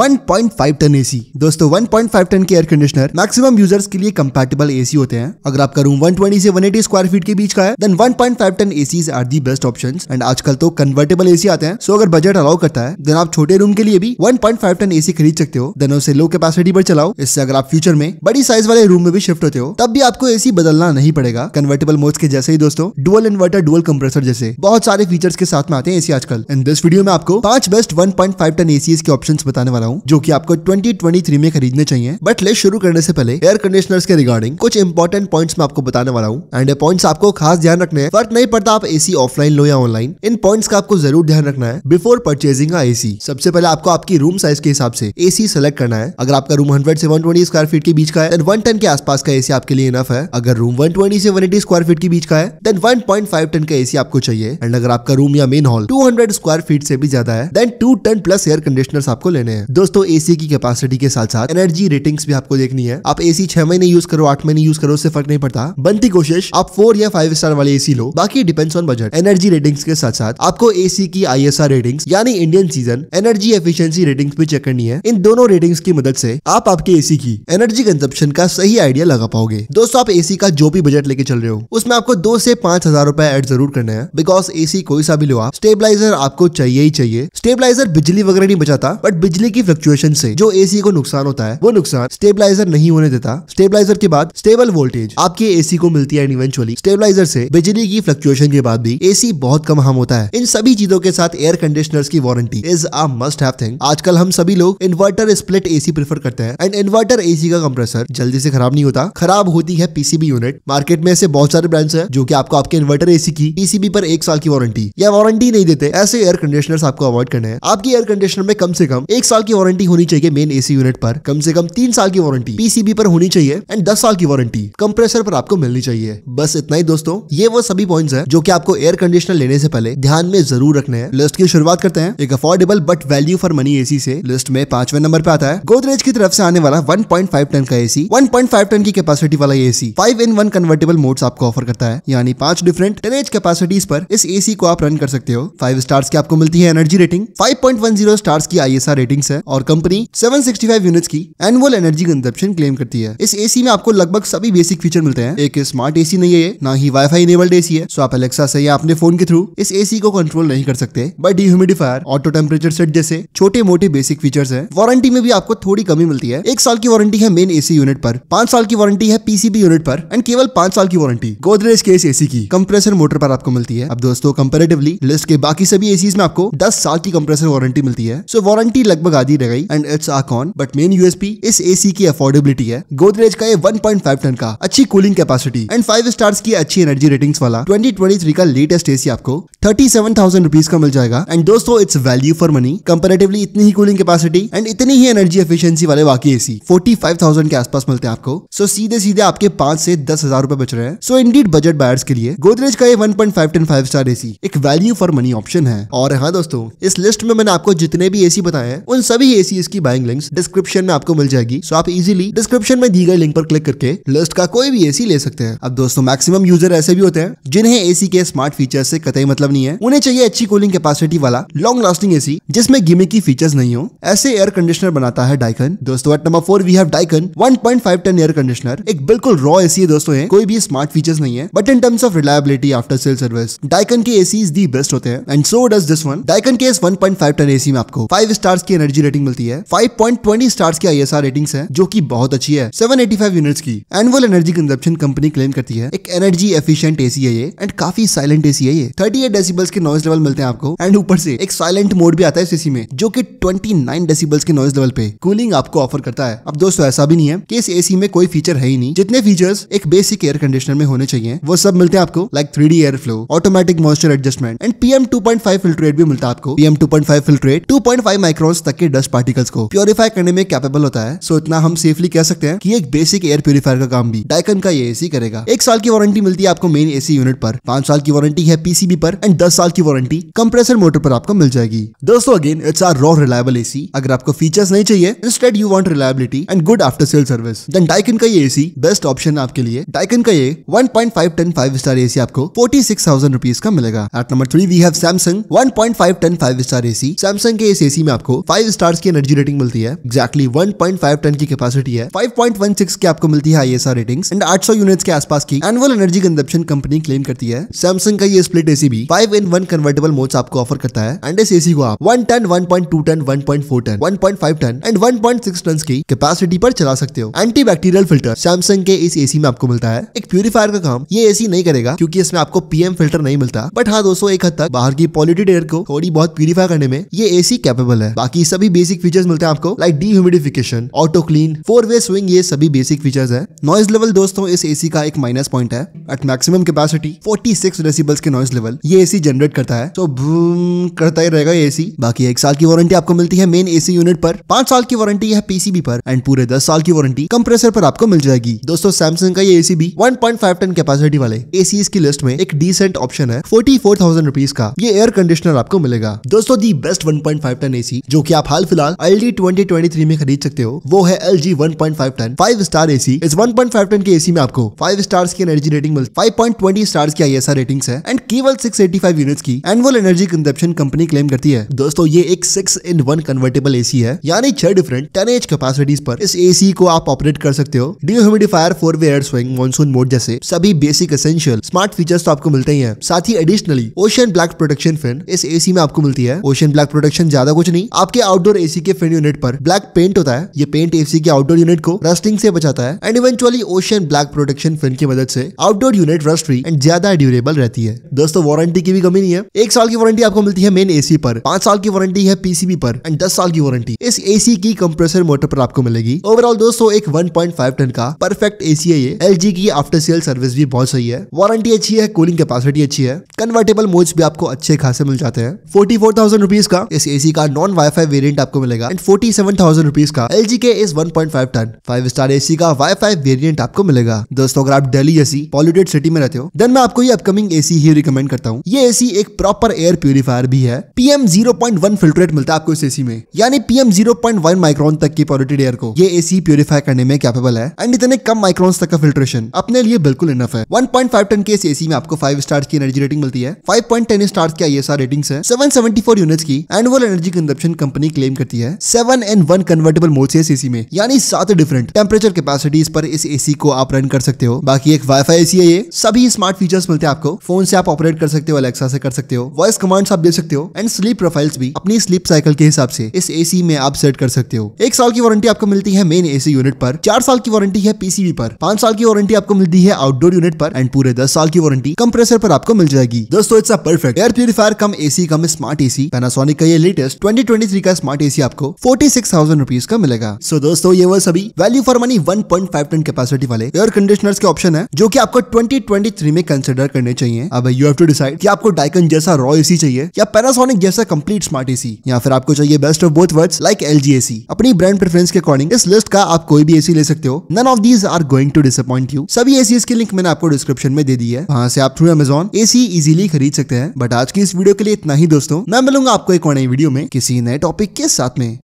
1.5 ton AC दोस्तों 1.5 ton के air conditioner maximum users के लिए कंपैटिबल एसी होते हैं अगर आपका रूम 120 से 180 स्क्वायर फीट के बीच का है than 1.5 ton ACs are the best options and आजकल तो कन्वर्टेबल एसी आते हैं सो अगर बजट अलाउ करता है देन आप छोटे रूम के लिए भी 1.5 टन एसी खरीद सकते हो देन उसे लो कैपेसिटी पर चलाओ इससे अगर आप फ्यूचर में बड़ी साइज वाले रूम में भी शिफ्ट होते हो तब भी आपको एसी बदलना नहीं पड़ेगा कन्वर्टेबल मोड्स के जैसे ही दोस्तों डुअल इन्वर्टर डुअल कंप्रेसर जैसे बहुत सारे फीचर्स के साथ में आते हैं एसी आजकल इन दिस वीडियो में आपको पांच बेस्ट वन टन एसी के ऑप्शन बताने वाले रहा हूँ जो की आपको ट्वेंटी में खरीदने चाहिए बट ले शुरू करने से पहले एयर कंडीशनर के रिगार्डिंग कुछ इंपॉर्टेंट पॉइंट्स मैं आपको बताने वाला हूँ एंड पॉइंट्स आपको खास ध्यान रखने फर्क नहीं पड़ता आप एसी ऑफलाइन लो या ऑनलाइन इन पॉइंट्स का आपको जरूर ध्यान रखना है बिफोर परचेजिंग ए एसी सबसे पहले आपको आपकी रूम साइज के हिसाब से एसी सेलेक्ट करना है अगर आपका रूम 100 से 120 स्क्वायर फीट के बीच का है देन टन के आसपास का एसी आपके लिए इनफ है अगर रूम 120 से 180 स्क्वायर फीट के बीच का है देन 1.5 टन का एसी आपको चाहिए एंड अगर आपका रूम या मेन हॉल 200 स्क्वायर फीट से भी ज्यादा है than 2 ton plus air conditioners आपको लेने हैं दोस्तों एसी की कैपेसिटी के साथ साथ एनर्जी रेटिंग्स भी आपको देखनी है आप एसी छह महीने यूज करो आठ महीने यूज करो उससे फर्क नहीं पड़ता बनती कोशिश आप फोर या फाइव स्टार वाले एसी लो बाकी depends on budget energy ratings के साथ साथ आपको एसी की आई रेटिंग यानी Indian season energy efficiency ratings भी चेक करनी है इन दोनों रेटिंग्स की मदद से आप आपके एसी की एनर्जी कंजप्शन का सही आइडिया लगा पाओगे दोस्तों आप एसी का जो भी बजट लेके चल रहे हो उसमें आपको दो से पांच हजार रूपए एड जरूर करना है बिकॉज एसी कोई सा भी लो आप स्टेबिलाईजर आपको चाहिए ही चाहिए स्टेबिलाईजर बिजली वगैरह नहीं बचाता बट बिजली की की फ्लक्चुएशन से जो एसी को नुकसान होता है वो नुकसान स्टेबलाइजर नहीं होने देता स्टेबलाइजर के बाद स्टेबल वोल्टेज आपके एसी को मिलती है इवेंचुअली स्टेबलाइजर से बिजली की फ्लक्चुएशन के बाद भी एसी बहुत कम हम होता है इन सभी चीजों के साथ एयर कंडीशनर्स की warranty is a must have thing आजकल हम सभी लोग इन्वर्टर स्प्लिट एसी प्रेफर करते हैं एंड इन्वर्टर एसी का कंप्रेसर जल्दी से खराब नहीं होता खराब होती है पीसीबी यूनिट मार्केट में ऐसे बहुत सारे ब्रांड्स है जो की आपको आपके इन्वर्टर एसी की पीसीबी पर एक साल की वारंटी या वारंटी नहीं देते ऐसे एयर कंडीशनर्स आपको अवॉइड करने हैं आपकी एयर कंडीशनर में कम से कम एक साल की की वारंटी होनी चाहिए मेन एसी यूनिट पर कम से कम तीन साल की वारंटी पीसीबी पर होनी चाहिए एंड दस साल की वारंटी कंप्रेसर पर आपको मिलनी चाहिए बस इतना ही दोस्तों ये वो सभी पॉइंट्स है जो कि आपको एयर कंडीशनर लेने से पहले ध्यान में जरूर रखने हैं लिस्ट की शुरुआत करते हैं एक affordable but value for money AC से लिस्ट में पांचवे नंबर पे आता है गोदरेज की तरफ से आने वाला वन टन का एसी वन टन की कैपेसिटी वाला AC 5 in one convertible modes आपको ऑफर करता है यानी पांच डिफरेंट एच कैपेसिटीज पर इस एसी को आप रन कर सकते हो फाइव स्टार्स की आपको मिलती है energy rating five point one zero stars की आईएसआर रेटिंग्स है है और कंपनी 765 यूनिट्स की एनुअल एनर्जी कंजप्शन क्लेम करती है इस एसी में आपको लगभग सभी बेसिक फीचर मिलते हैं एक स्मार्ट एसी नहीं है ना ही वाईफाई इनेबल्ड एसी है सो आप अलेक्सा से या अपने फोन के थ्रू इस एसी को कंट्रोल नहीं कर सकते but dehumidifier auto temperature set जैसे छोटे मोटे बेसिक फीचर्स है वारंटी में भी आपको थोड़ी कमी मिलती है एक साल की वारंटी है मेन एसी यूनिट पर पांच साल की वारंटी है पीसीबी यूनिट पर एंड केवल पांच साल की वारंटी गोदरेज के इस एसी की कंप्रेसर मोटर पर आपको मिलती है अब दोस्तों कंपेरेटिवली लिस्ट के बाकी सभी एसीज में आपको दस साल की कंप्रेसर वारंटी मिलती है सो वारंटी लगभग आदि रह गई एंड इट्स आकॉन बट मेन यूएसपी इस एसी की अफोर्डेबिलिटी है गोदरेज का ये 1.5 टन का अच्छी cooling capacity and five stars की अच्छी एनर्जी रेटिंग्स वाला 2023 का लेटेस्ट एसी आपको थर्टी सेवन थाउजेंड रुपीज का मिल जाएगा एंड दोस्तों it's value for money comparatively इतनी ही कूलिंग कैपेसिटी एंड इतनी ही एनर्जी एफिशियंसी वाले बाकी एसी फोर्टी फाइव थाउजेंड के आसपास मिलते हैं आपको सो so, सीधे सीधे आपके पांच से दस हजार रुपए बच रहे हैं सो इंडीड बजट बायर्स के लिए गोदरेज का ये one point five ton five star AC एक वैल्यू फॉर मनी ऑप्शन है और हाँ दोस्तों इस लिस्ट में मैंने आपको जितने भी एसी बताए उन सभी एसीएस की बाइंग लिंक्स डिस्क्रिप्शन में आपको मिल जाएगी सो आप इजीली डिस्क्रिप्शन में दी गई लिंक पर क्लिक करके लिस्ट का कोई भी एसी ले सकते हैं अब दोस्तों मैक्सिमम यूजर ऐसे भी होते हैं जिन्हें एसी के स्मार्ट फीचर से कतई मतलब नहीं है उन्हें चाहिए अच्छी कूलिंग कैपेसिटी वाला लॉन्ग लास्टिंग एसी जिसमें गिमी की फीचर्स नहीं हो ऐसे एयर कंडीशनर बनाता है डाइकन दोस्तों at number four we have Daikin 1.5 ton air conditioner एक बिल्कुल रॉ एसी है दोस्तों है कोई भी स्मार्ट फीचर्स नहीं है but in terms of reliability after sale service Daikin के एसी दी बेस्ट होते हैं and so does this one Daikin के इस 1.5 टन एसी में आपको फाइव स्टार्स की एनर्जी की रेटिंग मिलती है 5.20 स्टार्स की आईएसआर रेटिंग्स है जो कि बहुत अच्छी है 785 यूनिट्स की annual energy consumption company claim करती है एक एनर्जी एफिशिएंट एसी है ये एंड काफी साइलेंट एसी है ये 38 डेसिबल्स के नॉइज लेवल मिलते हैं आपको एंड ऊपर से एक साइलेंट मोड भी आता है इस एसी में जो कि 29 डेसिबल्स के नॉइज लेवल पे कूलिंग आपको ऑफर करता है अब दोस्तों ऐसा भी नहीं है की इस एसी में कोई फीचर है ही नहीं जितने फीचर्स एक बेसिक एयर कंडीशनर में होने चाहिए वो सब मिलते हैं आपको like three air flow automatic moisture adjustment and PM two filtrate भी मिलता है आपको PM two filtrate two micron तक के डस्ट पार्टिकल्स को प्योरीफाई करने में कैपेबल होता है सो इतना हम सेफली कह सकते हैं कि एक बेसिक एयर प्योरीफायर का काम भी डायकन का ये एसी करेगा एक साल की वारंटी मिलती है आपको मेन एसी यूनिट पर पांच साल की वारंटी है पीसीबी पर एंड दस साल की वारंटी कंप्रेसर मोटर पर आपको मिल जाएगी दोस्तों again it's are raw reliable AC अगर आपको फीचर्स नहीं चाहिए instead you want reliability and good after sale service then Daikin का ये एसी बेस्ट ऑप्शन आपके लिए डायकन का ये 1.5 टन 5 स्टार एसी आपको 46,000 रुपीस का मिलेगा at number three we have Samsung 1.5 ton 5 star AC Samsung के इस एसी में आपको 5 स्टार स्टार्स की एनर्जी रेटिंग मिलती है exactly one point five ton की कैपेसिटी है फाइव पॉइंट वन सिक्स की आपको मिलती है आईएसआर रेटिंग्स एंड आठ सौ यूनिट्स के आसपास की annual energy consumption company claim करती है सैमसंग का ये स्प्लिट एसी भी five in one convertible modes आपको ऑफर करता है एंड इस एसी को आप one ton one point two ton one point four ton one point five ton and one point six ton की कैपेसिटी पर चला सकते हो एंटी बैक्टीरियल फिल्टर सैमसंग के इस एसी में आपको मिलता है एक प्यूरिफायर का काम ये एसी नहीं करेगा क्योंकि इसमें आपको पीएम फिल्टर नहीं मिलता बट हाँ दोस्तों एक हद तक बाहर की पॉल्यूटेड एयर को थोड़ी बहुत प्यूरिफाई करने में ये एसी कैपेबल है बाकी सभी बेसिक फीचर्स मिलते हैं आपको like dehumidification auto clean four way swing ये सभी बेसिक फीचर्स है नॉइज लेवल दोस्तों इस एसी का एक माइनस पॉइंट है at maximum capacity 46 six decibels के नॉइज लेवल ये एसी जनरेट करता है तो so, करता ही रहेगा ये एसी बाकी एक साल की वारंटी आपको मिलती है मेन एसी यूनिट पर पांच साल की वारंटी है पीसीबी पर एंड पूरे दस साल की वारंटी कंप्रेसर पर आपको मिल जाएगी दोस्तों सैमसंग का ये एसी भी वन टन कैपेसिटी वाले एसी की लिस्ट में एक डिसेंट ऑप्शन है फोर्टी फोर थाउजेंड रुपीज का ये एयर कंडीशनर आपको मिलेगा दोस्तों the best one point five ton AC जो की आप हाल हाल फिलहाल एल जी में खरीद सकते हो वो है L G one point five ton five star AC इस वन पॉइंट फाइव टन के एसी में आपको फाइव स्टार की एनर्जी रेटिंग मिल फाइव पॉइंट ट्वेंटी स्टार की आई एस आर रेटिंग है एंड केवल सिक्स एटी फाइव यूनिट की annual energy consumption company claim करती है दोस्तों ये एक six in one convertible A C है यानी छह डिफरेंट टेन एच कैपेसिटीज पर इस ए सी को आप ऑपरेट कर सकते हो the dehumidifier four way air swing monsoon mode जैसे सभी बेसिक एसेंशियल स्मार्ट फीचर्स तो आपको मिलते ही है साथ ही additionally ocean black production fan इस एसी में आपको मिलती है ओशन ब्लैक प्रोडक्शन ज्यादा कुछ नहीं आपके आउटडोर इंडोर एसी के फैन यूनिट पर ब्लैक पेंट होता है ये पेंट एसी के आउटडोर यूनिट को रस्टिंग से बचाता है and eventually ocean black protection fin की मदद से outdoor unit rust free and ज्यादा ड्यूरेबल रहती है दोस्तों वारंटी की भी कमी नहीं है एक साल की वारंटी आपको मिलती है मेन एसी पर पांच साल की वारंटी है पीसीबी पर एंड दस साल की वारंटी इस एसी की कंप्रेसर मोटर पर आपको मिलेगी ओवरऑल दोस्तों एक वन टन का परफेक्ट एसी है ये एल की आफ्टर सेल सर्विस भी बहुत सही है वारंटी अच्छी है कूलिंग कैपेसिटी अच्छी है कन्वर्टेबल मोड्स भी आपको अच्छे खासे मिल जाते हैं फोर्टी फोर थाउजेंड रुपीज का इस एसी का नॉन वाईफाई वेरियंट प्रिंट आपको मिलेगा and forty seven thousand rupees का एल जी के इस one point five ton five star AC का वाई फाई वेरियंट आपको मिलेगा दोस्तों अगर आप डेली एसी पॉल्यूटेड सिटी में रहते हो देन मैं आपको ये अपकमिंग एसी ही रिकमेंड करता हूँ ये एसी एक प्रॉपर एयर प्यूरिफायर भी है PM zero point one filtrate मिलता है आपको इस एसी में यानी PM zero point one micron तक की पॉल्यूटेड एयर को ये एसी प्यूरिफाई करने में कैपेबल है एंड इतने कम माइक्रोन तक का फिल्ट्रेशन अपने लिए बिल्कुल इनफ है वन पॉइंट फाइव टन के इस एसी में आपको फाइव स्टार्स की एनर्जी रेटिंग मिलती है फाइव पॉइंट टेन स्टार्स की आई एस आर रेटिंग है सेवन सेवेंटी फोर यूनिट्स की एनुअल एनर्जी कंजप्शन कंपनी के क्लेम करती है seven and one convertible mode है एसी में यानी सात डिफरेंट टेम्परेचर कैपेसिटीज पर इस एसी को आप रन कर सकते हो बाकी एक वाईफाई एसी है ये सभी स्मार्ट फीचर्स मिलते हैं आपको फोन से आप ऑपरेट कर सकते हो अलेक्सा से कर सकते हो वॉइस कमांड्स आप दे सकते हो एंड स्लीप प्रोफाइल्स भी अपनी स्लीप साइकिल के हिसाब से इस एसी में आप सेट कर सकते हो एक साल की वारंटी आपको मिलती है मेन एसी यूनिट पर चार साल की वारंटी है पीसीबी पर पांच साल की वारंटी आपको मिलती है आउटडोर यूनिट पर एंड पूरे दस साल की वारंटी कंप्रेसर पर आपको मिल जाएगी दोस्तों it's a perfect air purifier cum AC cum smart AC Panasonic का ये लेटेस्ट 2023 का स्मार्ट स्मार्ट एसी आपको फोर्टी सिक्स थाउजेंड रुपीज का मिलेगा सो so, दोस्तों ये वो सभी value for money one point five ton capacity वाले एयर कंडीशनर्स के ऑप्शन है जो की आपको ट्वेंटी ट्वेंटी थ्री में कंसिडर करने चाहिए अब यू हैव टू डिसाइड कि आपको डायकन जैसा रॉ एसी चाहिए या पैरासोनिक जैसा कंप्लीट स्मार्ट एसी या फिर आपको चाहिए best of both words like L G AC अपनी ब्रांड प्रेफरेंस के अकॉर्डिंग इस लिस्ट का आप कोई भी एसी ले सकते हो none of these are going to disappoint you सभी एसी की लिंक मैंने आपको डिस्क्रिप्शन में दे दी है वहाँ से आप थ्रू अमेजोन एसी इजिली खरीद सकते हैं बट आज की इस वीडियो के लिए इतना ही दोस्तों मैं मिलूंगा आपको एक और नई वीडियो में किसी नए टॉपिक के के साथ में